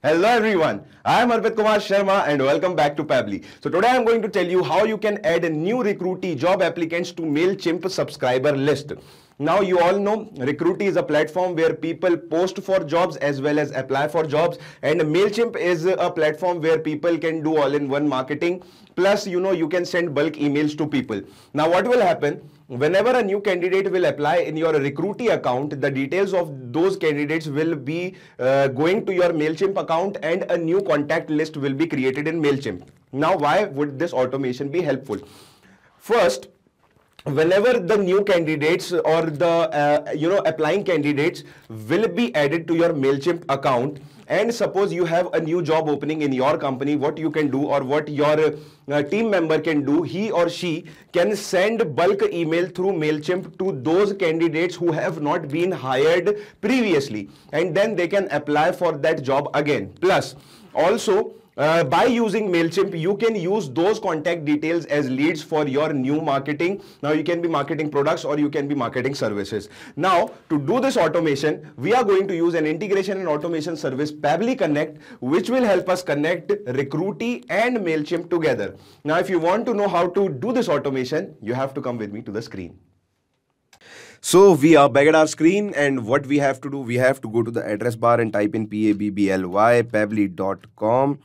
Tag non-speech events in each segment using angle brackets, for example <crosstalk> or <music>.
Hello everyone, I am Arvind Kumar Sharma and welcome back to Pabli. So today I am going to tell you how you can add a new recruitee job applicants to MailChimp subscriber list. Now you all know Recruity is a platform where people post for jobs as well as apply for jobs and MailChimp is a platform where people can do all-in-one marketing plus you know you can send bulk emails to people. Now what will happen? whenever a new candidate will apply in your recruitee account the details of those candidates will be uh, going to your mailchimp account and a new contact list will be created in mailchimp now why would this automation be helpful first whenever the new candidates or the uh, you know applying candidates will be added to your mailchimp account and suppose you have a new job opening in your company what you can do or what your uh, team member can do he or she can send bulk email through mailchimp to those candidates who have not been hired previously and then they can apply for that job again plus also uh, by using MailChimp, you can use those contact details as leads for your new marketing. Now you can be marketing products or you can be marketing services. Now to do this automation, we are going to use an integration and automation service Pably Connect, which will help us connect Recruity and MailChimp together. Now if you want to know how to do this automation, you have to come with me to the screen. So we are back at our screen and what we have to do, we have to go to the address bar and type in pabbly, pably.com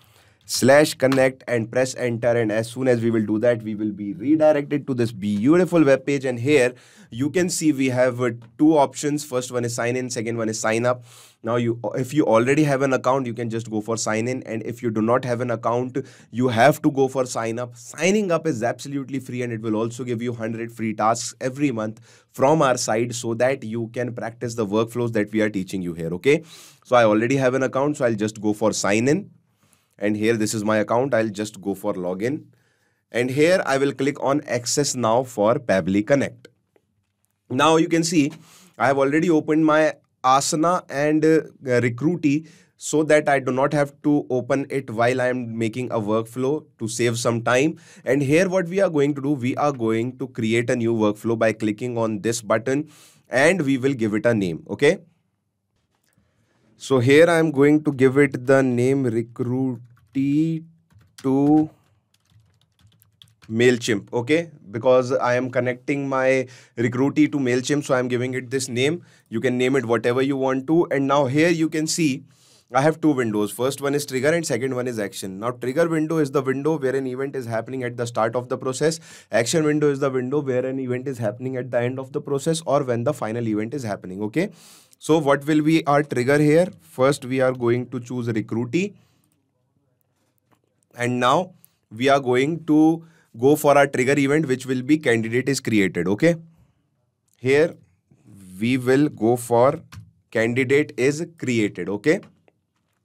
slash connect and press enter and as soon as we will do that we will be redirected to this beautiful web page and here you can see we have uh, two options first one is sign in second one is sign up now you if you already have an account you can just go for sign in and if you do not have an account you have to go for sign up signing up is absolutely free and it will also give you 100 free tasks every month from our side so that you can practice the workflows that we are teaching you here okay so i already have an account so i'll just go for sign in and here this is my account i'll just go for login and here i will click on access now for pably connect now you can see i have already opened my asana and uh, recruitee so that I do not have to open it while I am making a workflow to save some time. And here what we are going to do, we are going to create a new workflow by clicking on this button and we will give it a name. Okay. So here I am going to give it the name recruitee to MailChimp. Okay, because I am connecting my recruitee to MailChimp. So I'm giving it this name. You can name it whatever you want to. And now here you can see I have two windows. First one is trigger and second one is action. Now trigger window is the window where an event is happening at the start of the process. Action window is the window where an event is happening at the end of the process or when the final event is happening. Okay. So what will be our trigger here? First, we are going to choose recruitee. And now we are going to go for our trigger event, which will be candidate is created. Okay. Here we will go for candidate is created. Okay.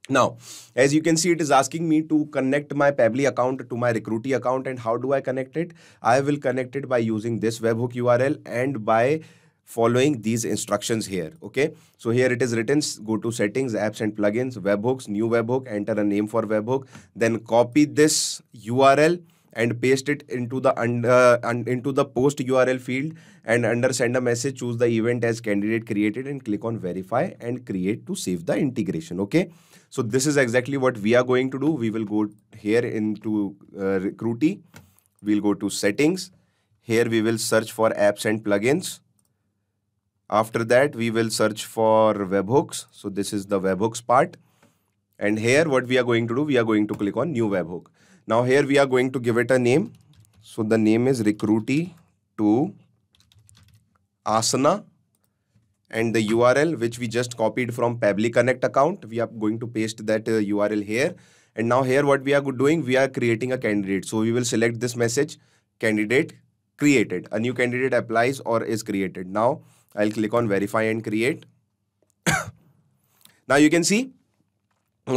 Now, as you can see, it is asking me to connect my Pebly account to my Recruitee account. And how do I connect it? I will connect it by using this webhook URL and by following these instructions here. Okay. So here it is written, go to settings, apps and plugins, webhooks, new webhook, enter a name for webhook, then copy this URL and paste it into the under, uh, into the post URL field and under send a message, choose the event as candidate created and click on verify and create to save the integration. Okay. So this is exactly what we are going to do. We will go here into uh, Recruity. We'll go to settings. Here we will search for apps and plugins after that, we will search for webhooks. So this is the webhooks part. And here what we are going to do, we are going to click on new webhook. Now here we are going to give it a name. So the name is recruitee to asana and the URL which we just copied from Pabli Connect account. We are going to paste that uh, URL here. And now here what we are doing, we are creating a candidate. So we will select this message, candidate created. A new candidate applies or is created. Now I'll click on verify and create. now you can see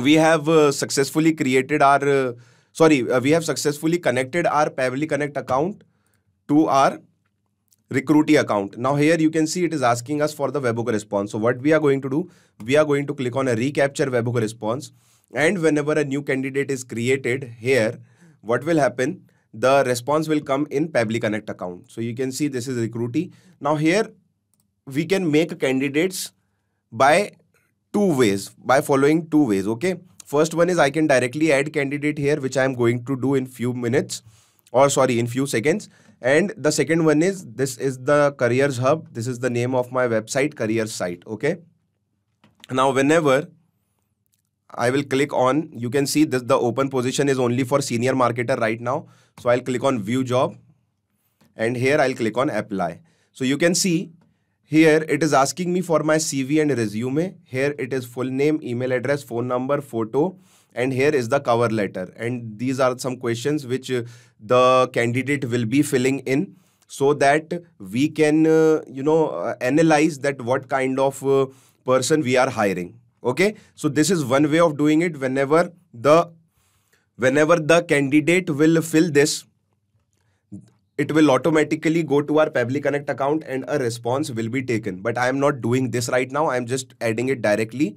we have uh, successfully created our, uh, sorry, uh, we have successfully connected our Pavli Connect account to our recruitee account. Now here you can see it is asking us for the webhook response. So what we are going to do, we are going to click on a recapture webhook response and whenever a new candidate is created here, what will happen? The response will come in Pavli Connect account. So you can see this is recruitee. Now here we can make candidates by two ways, by following two ways, okay? First one is I can directly add candidate here, which I'm going to do in few minutes or sorry, in few seconds. And the second one is this is the careers hub. This is the name of my website, Career site. Okay. Now, whenever I will click on, you can see this the open position is only for senior marketer right now. So I'll click on view job and here I'll click on apply. So you can see here it is asking me for my CV and resume. Here it is full name, email address, phone number, photo and here is the cover letter. And these are some questions which uh, the candidate will be filling in so that we can, uh, you know, uh, analyze that what kind of uh, person we are hiring. Okay. So this is one way of doing it whenever the whenever the candidate will fill this it will automatically go to our public Connect account and a response will be taken. But I am not doing this right now. I am just adding it directly.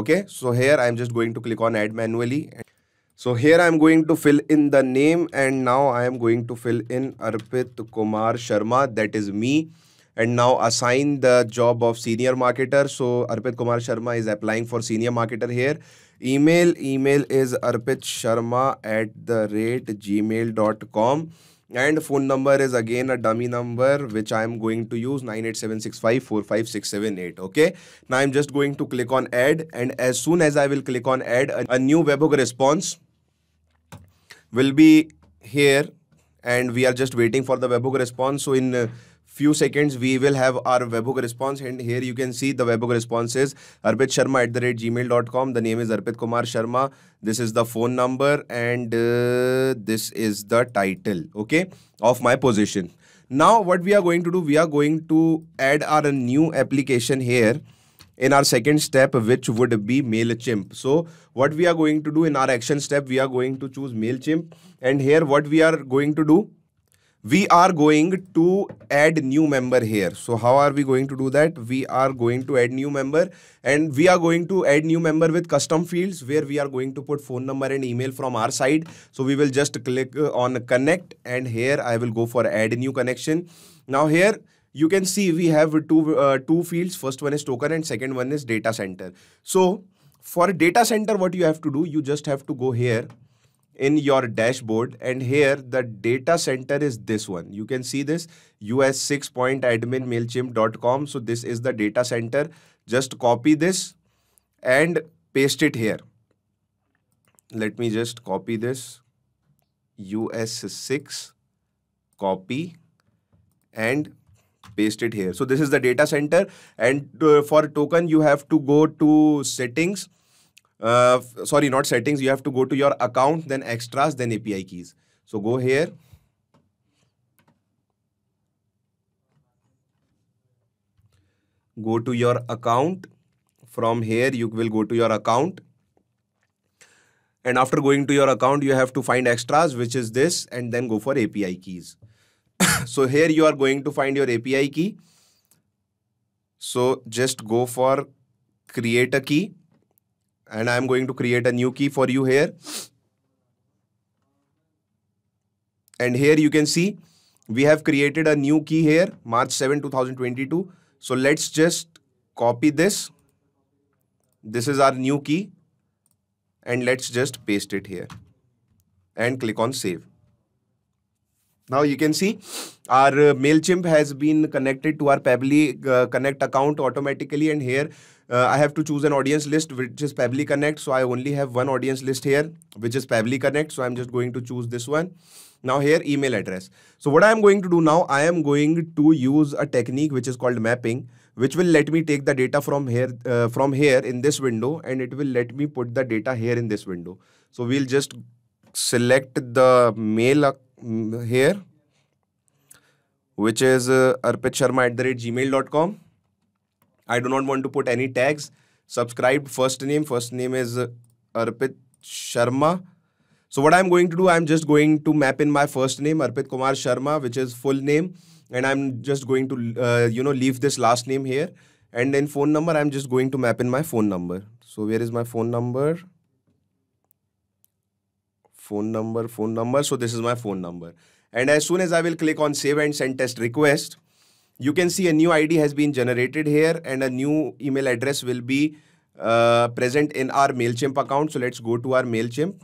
Okay, so here I am just going to click on add manually. So here I am going to fill in the name and now I am going to fill in Arpit Kumar Sharma. That is me. And now assign the job of senior marketer. So Arpit Kumar Sharma is applying for senior marketer here email email is arpit sharma at the rate gmail.com and phone number is again a dummy number which I am going to use nine eight seven six five four five six seven eight. okay now I'm just going to click on add and as soon as I will click on add a new webhook response will be here and we are just waiting for the webhook response so in few seconds, we will have our webhook response. And here you can see the webhook response is Arpit Sharma at the rate gmail.com. The name is Arpit Kumar Sharma. This is the phone number and uh, this is the title, okay, of my position. Now, what we are going to do, we are going to add our new application here in our second step which would be MailChimp. So what we are going to do in our action step, we are going to choose MailChimp and here what we are going to do, we are going to add new member here so how are we going to do that we are going to add new member and we are going to add new member with custom fields where we are going to put phone number and email from our side so we will just click uh, on connect and here i will go for add new connection now here you can see we have two uh, two fields first one is token and second one is data center so for data center what you have to do you just have to go here in your dashboard and here the data center is this one you can see this us6.adminmailchimp.com so this is the data center just copy this and paste it here let me just copy this us6 copy and paste it here so this is the data center and uh, for token you have to go to settings uh, sorry, not settings. You have to go to your account, then extras, then API keys. So go here. Go to your account. From here, you will go to your account. And after going to your account, you have to find extras, which is this, and then go for API keys. <coughs> so here you are going to find your API key. So just go for create a key and I'm going to create a new key for you here. And here you can see we have created a new key here, March 7, 2022. So let's just copy this. This is our new key. And let's just paste it here and click on save. Now you can see our uh, MailChimp has been connected to our Pebble uh, Connect account automatically and here uh, I have to choose an audience list which is Pebbley Connect. So I only have one audience list here which is Pebbley Connect. So I'm just going to choose this one. Now here email address. So what I am going to do now, I am going to use a technique which is called mapping which will let me take the data from here uh, from here in this window and it will let me put the data here in this window. So we'll just select the mail uh, here which is uh, at the rate gmail.com I do not want to put any tags. Subscribe first name. First name is uh, Arpit Sharma. So what I'm going to do, I'm just going to map in my first name, Arpit Kumar Sharma, which is full name. And I'm just going to, uh, you know, leave this last name here. And then phone number, I'm just going to map in my phone number. So where is my phone number? Phone number, phone number. So this is my phone number. And as soon as I will click on save and send test request, you can see a new ID has been generated here and a new email address will be uh, present in our MailChimp account. So let's go to our MailChimp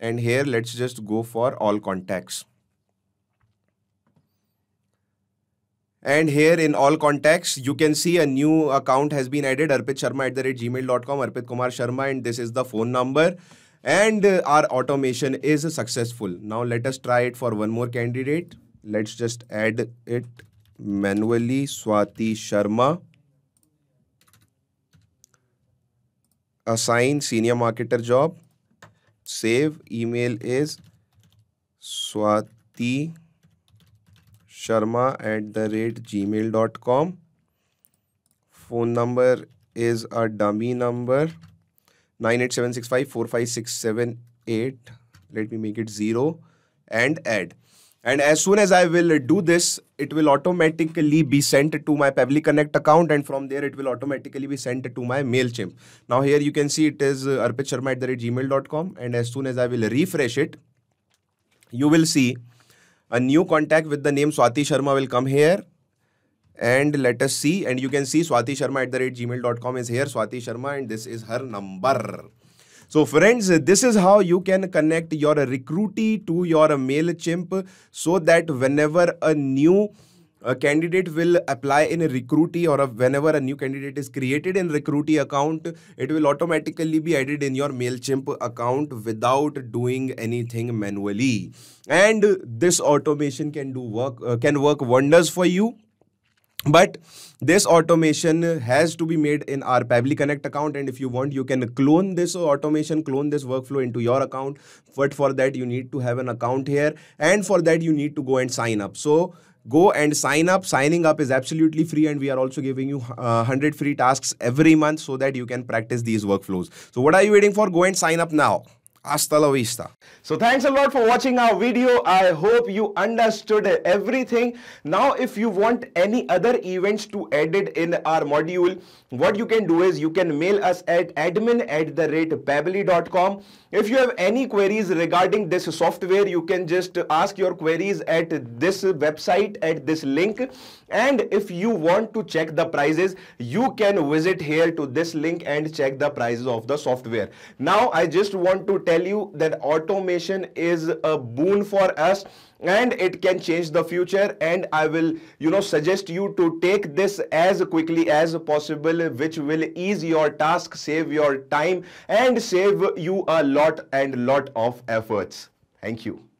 and here let's just go for all contacts. And here in all contacts, you can see a new account has been added, Arpit Sharma at the rate gmail.com, Arpit Kumar Sharma, and this is the phone number. And our automation is successful. Now let us try it for one more candidate. Let's just add it manually Swati Sharma assign senior marketer job save email is Swati Sharma at the rate Gmail dot com phone number is a dummy number nine eight seven six five four five six seven eight let me make it zero and add And as soon as I will do this, it will automatically be sent to my public Connect account and from there it will automatically be sent to my MailChimp. Now here you can see it is uh, arpitsharma at the gmail.com and as soon as I will refresh it, you will see a new contact with the name Swati Sharma will come here and let us see and you can see Swati Sharma at the gmail.com is here Swati Sharma and this is her number. So friends, this is how you can connect your recruitee to your MailChimp so that whenever a new a uh, candidate will apply in a recruitee or a, whenever a new candidate is created in recruitee account it will automatically be added in your mailchimp account without doing anything manually and this automation can do work uh, can work wonders for you but this automation has to be made in our Public Connect account and if you want you can clone this automation clone this workflow into your account but for that you need to have an account here and for that you need to go and sign up so go and sign up signing up is absolutely free and we are also giving you uh, 100 free tasks every month so that you can practice these workflows so what are you waiting for go and sign up now Hasta la vista. So thanks a lot for watching our video. I hope you understood everything. Now if you want any other events to added in our module, what you can do is you can mail us at admin at the rate babbly.com if you have any queries regarding this software, you can just ask your queries at this website at this link. And if you want to check the prices, you can visit here to this link and check the prices of the software. Now, I just want to tell you that automation is a boon for us and it can change the future and i will you know suggest you to take this as quickly as possible which will ease your task save your time and save you a lot and lot of efforts thank you